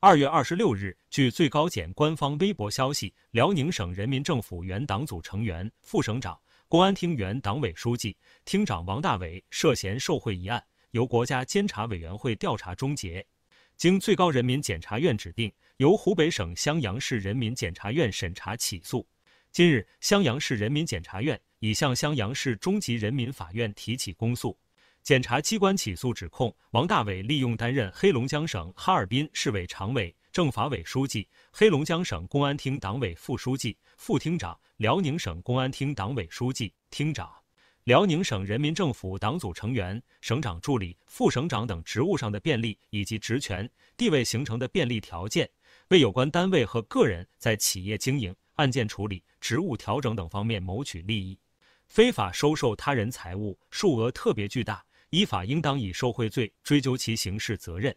二月二十六日，据最高检官方微博消息，辽宁省人民政府原党组成员、副省长、公安厅原党委书记、厅长王大伟涉嫌受贿一案，由国家监察委员会调查终结，经最高人民检察院指定，由湖北省襄阳市人民检察院审查起诉。近日，襄阳市人民检察院已向襄阳市中级人民法院提起公诉。检察机关起诉指控王大伟利用担任黑龙江省哈尔滨市委常委、政法委书记，黑龙江省公安厅党委副书记、副厅长，辽宁省公安厅党委书记、厅长，辽宁省人民政府党组成员、省长助理、副省长等职务上的便利以及职权、地位形成的便利条件，为有关单位和个人在企业经营、案件处理、职务调整等方面谋取利益，非法收受他人财物，数额特别巨大。依法应当以受贿罪追究其刑事责任。